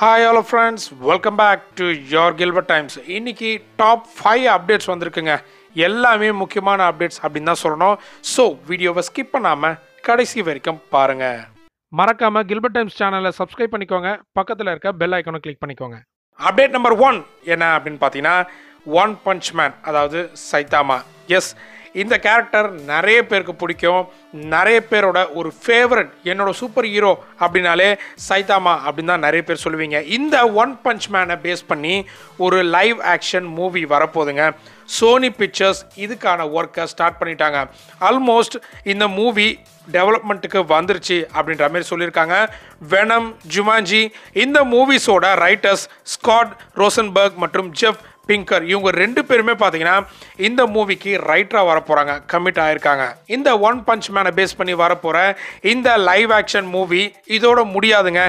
hi all friends welcome back to your Gilbert times இன்றைக்கி top five updates வந்திருக்குங்க எல்லாமே முக்கியமான அப்டேட்ஸ் அப்படின்னு தான் சொல்லணும் ஸோ வீடியோவை ஸ்கிப் பண்ணாமல் கடைசி வரைக்கும் பாருங்கள் மறக்காமல் கில்பர்ட் டைம்ஸ் சேனலை சப்ஸ்கிரைப் பண்ணிக்கோங்க பக்கத்தில் இருக்க பெல் ஐக்கனை கிளிக் பண்ணிக்கோங்க அப்டேட் நம்பர் ஒன் என்ன அப்படின்னு பார்த்தீங்கன்னா ஒன் பஞ்ச் மேன் அதாவது சைத்தாமா எஸ் இந்த கேரக்டர் நிறைய பேருக்கு பிடிக்கும் நிறைய பேரோட ஒரு ஃபேவரட் என்னோட சூப்பர் ஹீரோ அப்படின்னாலே சைதாமா அப்படின்னு தான் நிறைய பேர் சொல்லுவீங்க இந்த ஒன் பஞ்ச் மேனை பேஸ் பண்ணி ஒரு லைவ் ஆக்ஷன் மூவி வரப்போகுதுங்க சோனி பிக்சர்ஸ் இதுக்கான ஒர்க்கை ஸ்டார்ட் பண்ணிட்டாங்க ஆல்மோஸ்ட் இந்த மூவி டெவலப்மெண்ட்டுக்கு வந்துருச்சு அப்படின்ற மாதிரி சொல்லியிருக்காங்க வெனம் ஜுமாஞ்சி இந்த மூவிஸோட ரைட்டர்ஸ் ஸ்காட் ரோசன்பர்க் மற்றும் ஜெஃப் பிங்கர் இவங்க ரெண்டு பேருமே பார்த்தீங்கன்னா இந்த மூவிக்கு ரைட்டராக வரப்போகிறாங்க கமிட் ஆகிருக்காங்க இந்த ஒன் பஞ்ச் மேனை பேஸ் பண்ணி வரப்போகிற இந்த லைவ் ஆக்ஷன் மூவி இதோட முடியாதுங்க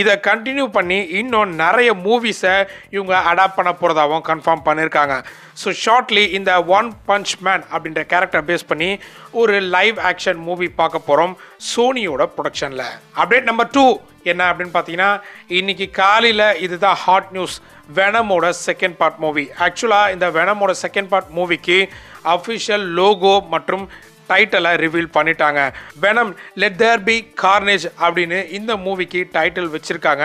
இதை கண்டினியூ பண்ணி இன்னும் நிறைய மூவிஸை இவங்க அடாப்ட் பண்ண போகிறதாகவும் கன்ஃபார்ம் பண்ணியிருக்காங்க ஸோ ஷார்ட்லி இந்த ஒன் பஞ்ச் மேன் அப்படின்ற கேரக்டர் பேஸ் பண்ணி ஒரு லைவ் ஆக்ஷன் மூவி பார்க்க போகிறோம் சோனியோட ப்ரொடக்ஷனில் அப்டேட் நம்பர் டூ என்ன அப்படின்னு பார்த்தீங்கன்னா இன்றைக்கி காலையில் இதுதான் ஹாட் நியூஸ் வெனமோட செகண்ட் பார்ட் மூவி ஆக்சுவலாக இந்த வெனமோட செகண்ட் பார்ட் மூவிக்கு அஃபிஷியல் லோகோ மற்றும் டைட்டிலை ரிவீல் பண்ணிட்டாங்க Venom let there be Carnage அப்படின்னு இந்த மூவிக்கு டைட்டில் வச்சுருக்காங்க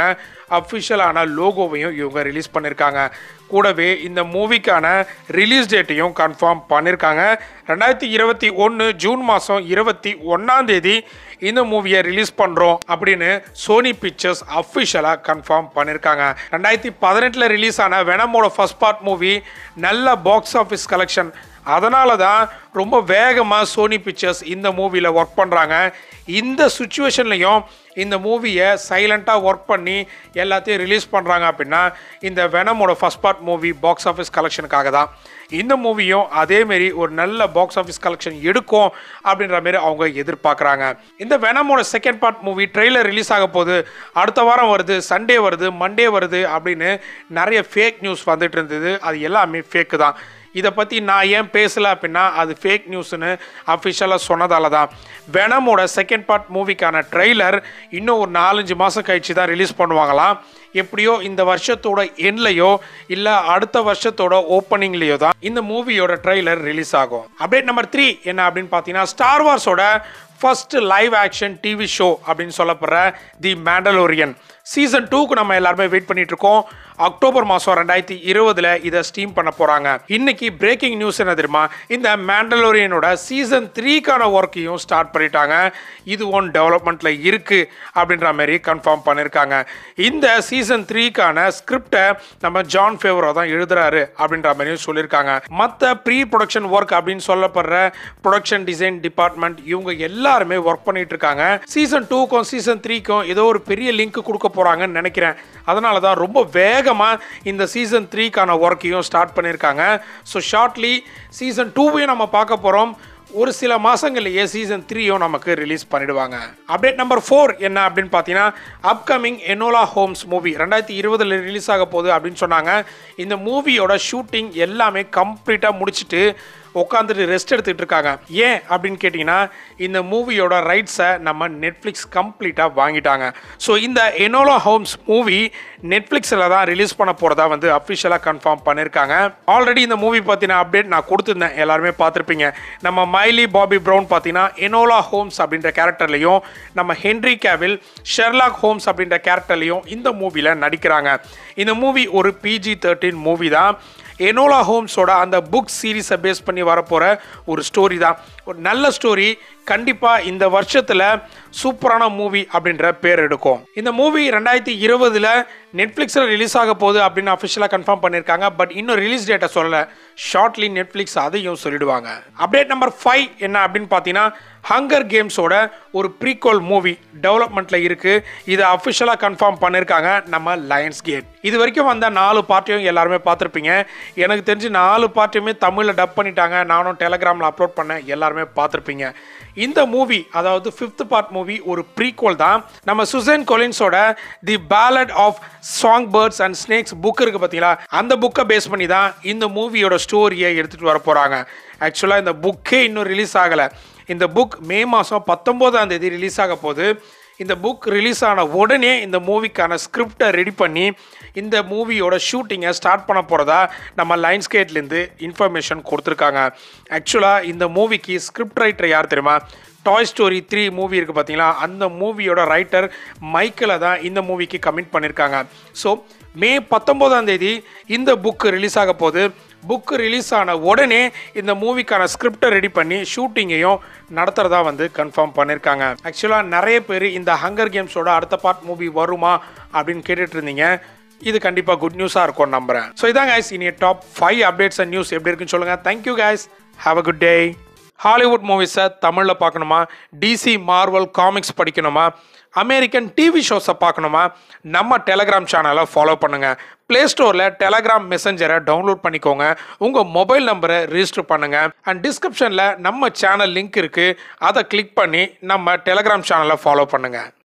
அஃபிஷியலான லோகோவையும் இவங்க ரிலீஸ் பண்ணியிருக்காங்க கூடவே இந்த மூவிக்கான ரிலீஸ் டேட்டையும் கன்ஃபார்ம் பண்ணியிருக்காங்க ரெண்டாயிரத்தி இருபத்தி ஒன்று ஜூன் மாதம் இருபத்தி ஒன்றாம் தேதி இந்த மூவியை ரிலீஸ் பண்ணுறோம் அப்படின்னு சோனி பிக்சர்ஸ் அஃபிஷியலாக கன்ஃபார்ம் பண்ணியிருக்காங்க ரெண்டாயிரத்தி பதினெட்டில் ரிலீஸ் ஆன வெனமோட ஃபஸ்ட் பார்ட் மூவி நல்ல பாக்ஸ் ஆஃபீஸ் கலெக்ஷன் அதனால தான் ரொம்ப வேகமாக சோனி பிக்சர்ஸ் இந்த மூவியில் ஒர்க் பண்ணுறாங்க இந்த சுச்சுவேஷன்லேயும் இந்த மூவியை சைலண்ட்டாக ஒர்க் பண்ணி எல்லாத்தையும் ரிலீஸ் பண்ணுறாங்க அப்படின்னா இந்த வெனமோட first part movie box office கலெக்ஷனுக்காக தான் இந்த மூவியும் அதேமாரி ஒரு நல்ல பாக்ஸ் ஆஃபீஸ் கலெக்ஷன் எடுக்கும் அப்படின்ற மாரி அவங்க எதிர்பார்க்குறாங்க இந்த வெனமோட second part movie trailer release ஆக போகுது அடுத்த வாரம் வருது சண்டே வருது மண்டே வருது அப்படின்னு நிறைய ஃபேக் நியூஸ் வந்துட்டு இருந்தது அது எல்லாமே ஃபேக்கு தான் இதை பற்றி நான் ஏன் பேசலை அப்படின்னா அது ஃபேக் நியூஸ்னு அஃபிஷியலாக சொன்னதால் தான் வெனமோட செகண்ட் பார்ட் மூவிக்கான ட்ரெய்லர் இன்னும் ஒரு நாலஞ்சு மாதம் கழித்து தான் ரிலீஸ் பண்ணுவாங்களாம் எப்படியோ இந்த வருஷத்தோட எண்ட்லையோ இல்லை அடுத்த வருஷத்தோட ஓப்பனிங்லேயோ தான் இந்த மூவியோட ட்ரெய்லர் ரிலீஸ் ஆகும் அப்டேட் நம்பர் த்ரீ என்ன அப்படின்னு பார்த்தீங்கன்னா ஸ்டார் வார்ஸோட first live action TV show அப்படின்னு சொல்லப்படுற தி மேண்டலோரியன் சீசன் டூக்கு நம்ம எல்லாருமே வெயிட் பண்ணிட்டு இருக்கோம் அக்டோபர் மாதம் ரெண்டாயிரத்தி இருபதுல இதை ஸ்டீம் பண்ண போகிறாங்க இன்னைக்கு பிரேக்கிங் நியூஸ் என்ன தெரியுமா இந்த மேண்டலோரியனோட சீசன் த்ரீக்கான ஒர்க்கையும் ஸ்டார்ட் பண்ணிட்டாங்க இது ஒன் டெவலப்மெண்ட்டில் இருக்குது அப்படின்ற மாதிரி கன்ஃபார்ம் பண்ணியிருக்காங்க இந்த சீசன் த்ரீக்கான ஸ்கிரிப்டை நம்ம ஜான் ஃபேவரோ தான் எழுதுறாரு அப்படின்ற மாதிரியும் சொல்லியிருக்காங்க மற்ற ப்ரீ ப்ரொடக்ஷன் ஒர்க் அப்படின்னு சொல்லப்படுற ப்ரொடக்ஷன் டிசைன் டிபார்ட்மெண்ட் இவங்க எல்லா எல்லாருமே ஒர்க் பண்ணிட்டு இருக்காங்க சீசன் டூக்கும் சீசன் த்ரீக்கும் ஏதோ ஒரு பெரிய லிங்க் கொடுக்க போகிறாங்கன்னு நினைக்கிறேன் அதனால தான் ரொம்ப வேகமாக இந்த சீசன் த்ரீக்கான ஒர்க்கையும் ஸ்டார்ட் பண்ணியிருக்காங்க ஸோ ஷார்ட்லி சீசன் டூவையும் நம்ம பார்க்க போகிறோம் ஒரு சில மாதங்கள்லேயே சீசன் த்ரீயும் நமக்கு ரிலீஸ் பண்ணிடுவாங்க அப்டேட் நம்பர் ஃபோர் என்ன அப்படின்னு பார்த்தீங்கன்னா அப்கமிங் எனோலா ஹோம்ஸ் மூவி ரெண்டாயிரத்தி இருபதில் ரிலீஸ் ஆக போகுது அப்படின்னு சொன்னாங்க இந்த மூவியோட ஷூட்டிங் எல்லாமே கம்ப்ளீட்டாக முடிச்சுட்டு உட்காந்துட்டு ரெஸ்ட் எடுத்துகிட்டு இருக்காங்க ஏன் அப்படின்னு கேட்டிங்கன்னா இந்த மூவியோட ரைட்ஸை நம்ம நெட்ஃப்ளிக்ஸ் கம்ப்ளீட்டாக வாங்கிட்டாங்க ஸோ இந்த எனோலா ஹோம்ஸ் மூவி நெட்ஃப்ளிக்ஸில் தான் ரிலீஸ் பண்ண போகிறதா வந்து அஃபிஷியலாக கன்ஃபார்ம் பண்ணியிருக்காங்க ஆல்ரெடி இந்த மூவி பார்த்தீங்கன்னா அப்டேட் நான் கொடுத்துருந்தேன் எல்லாருமே பார்த்துருப்பீங்க நம்ம மைலி பாபி ப்ரௌன் பார்த்தீங்கன்னா எனோலா ஹோம்ஸ் அப்படின்ற கேரக்டர்லையும் நம்ம ஹென்ரி கேவில் ஷெர்லாக் ஹோம்ஸ் அப்படின்ற கேரக்டர்லையும் இந்த மூவியில் நடிக்கிறாங்க இந்த மூவி ஒரு பிஜி தேர்ட்டின் மூவி தான் எனோலா ஹோம்ஸோட அந்த புக் சீரீஸை பேஸ் பண்ணி வரப்போகிற ஒரு ஸ்டோரி தான் ஒரு நல்ல ஸ்டோரி கண்டிப்பாக இந்த வருஷத்தில் சூப்பரான மூவி அப்படின்ற பேர் எடுக்கும் இந்த மூவி ரெண்டாயிரத்தி இருபதில் நெட்ஃப்ளிக்ஸில் ரிலீஸ் ஆக போகுது அப்படின்னு அஃபிஷியலாக கன்ஃபார்ம் பண்ணியிருக்காங்க பட் இன்னும் ரிலீஸ் டேட்டை சொல்லலை ஷார்ட்லி நெட்ஃப்ளிக்ஸ் அதையும் சொல்லிடுவாங்க அப்டேட் நம்பர் ஃபைவ் என்ன அப்படின்னு பார்த்தீங்கன்னா ஹங்கர் கேம்ஸோட ஒரு ப்ரீகோல் மூவி டெவலப்மெண்ட்டில் இருக்குது இதை அஃபிஷியலாக கன்ஃபார்ம் பண்ணியிருக்காங்க நம்ம லயன்ஸ் கேட் இது வரைக்கும் வந்த நாலு பார்ட்டியும் எல்லாருமே பார்த்துருப்பீங்க எனக்கு தெரிஞ்சு நாலு பார்ட்டியுமே தமிழில் டப் பண்ணிட்டாங்க நானும் டெலகிராமில் அப்லோட் பண்ணேன் எல்லாருமே பார்த்துருப்பீங்க இந்த மூவி அதாவது ஃபிஃப்த் பார்ட் மூவி ஒரு ப்ரீக்வல் தான் நம்ம சுசேன் கொலின்ஸோட the ballad of songbirds and snakes book இருக்குது பார்த்தீங்களா அந்த புக்கை பேஸ் பண்ணி தான் இந்த மூவியோட ஸ்டோரியை எடுத்துகிட்டு வர போகிறாங்க ஆக்சுவலாக இந்த புக்கே இன்னும் ரிலீஸ் ஆகலை இந்த புக் மே மாதம் பத்தொம்போதாம் தேதி ரிலீஸ் ஆக போகுது இந்த புக் ரிலீஸ் ஆன உடனே இந்த மூவிக்கான ஸ்கிரிப்டை ரெடி பண்ணி இந்த மூவியோட ஷூட்டிங்கை ஸ்டார்ட் பண்ண போகிறதா நம்ம லைன்ஸ் கேட்லேருந்து இன்ஃபர்மேஷன் கொடுத்துருக்காங்க ஆக்சுவலாக இந்த மூவிக்கு ஸ்கிரிப்ட் ரைட்டர் யார் தெரியுமா டாய் ஸ்டோரி த்ரீ மூவி இருக்குது பார்த்தீங்களா அந்த மூவியோட ரைட்டர் மைக்கிளை தான் இந்த மூவிக்கு கமிட் பண்ணியிருக்காங்க ஸோ மே பத்தொம்போதாம் தேதி இந்த புக்கு ரிலீஸ் ஆக போது புக்கு ரிலீஸ் ஆன உடனே இந்த மூவிக்கான ஸ்கிரிப்டை ரெடி பண்ணி ஷூட்டிங்கையும் நடத்துகிறதா வந்து கன்ஃபார்ம் பண்ணியிருக்காங்க ஆக்சுவலாக நிறைய பேர் இந்த ஹங்கர் கேம்ஸோட அடுத்த பார்ட் மூவி வருமா அப்படின்னு கேட்டுட்டு இருந்தீங்க இது கண்டிப்பாக குட் நியூஸாக இருக்கும் நம்புகிறேன் ஸோ இதான் கேஸ் இனி top five updates and news எப்படி இருக்குன்னு சொல்லுங்கள் thank you guys have a good day Hollywood மூவிஸை தமிழில் பார்க்கணுமா டிசி மார்வல் காமிக்ஸ் படிக்கணுமா அமெரிக்கன் டிவி ஷோஸை பார்க்கணுமா நம்ம டெலகிராம் சேனலை ஃபாலோ பண்ணுங்கள் ப்ளே ஸ்டோரில் டெலகிராம் மெசஞ்சரை டவுன்லோட் பண்ணிக்கோங்க உங்கள் மொபைல் நம்பரை ரிஜிஸ்டர் பண்ணுங்கள் அண்ட் டிஸ்கிரிப்ஷனில் நம்ம சேனல் லிங்க் இருக்குது அதை கிளிக் பண்ணி நம்ம டெலகிராம் சேனலை ஃபாலோ பண்ணுங்கள்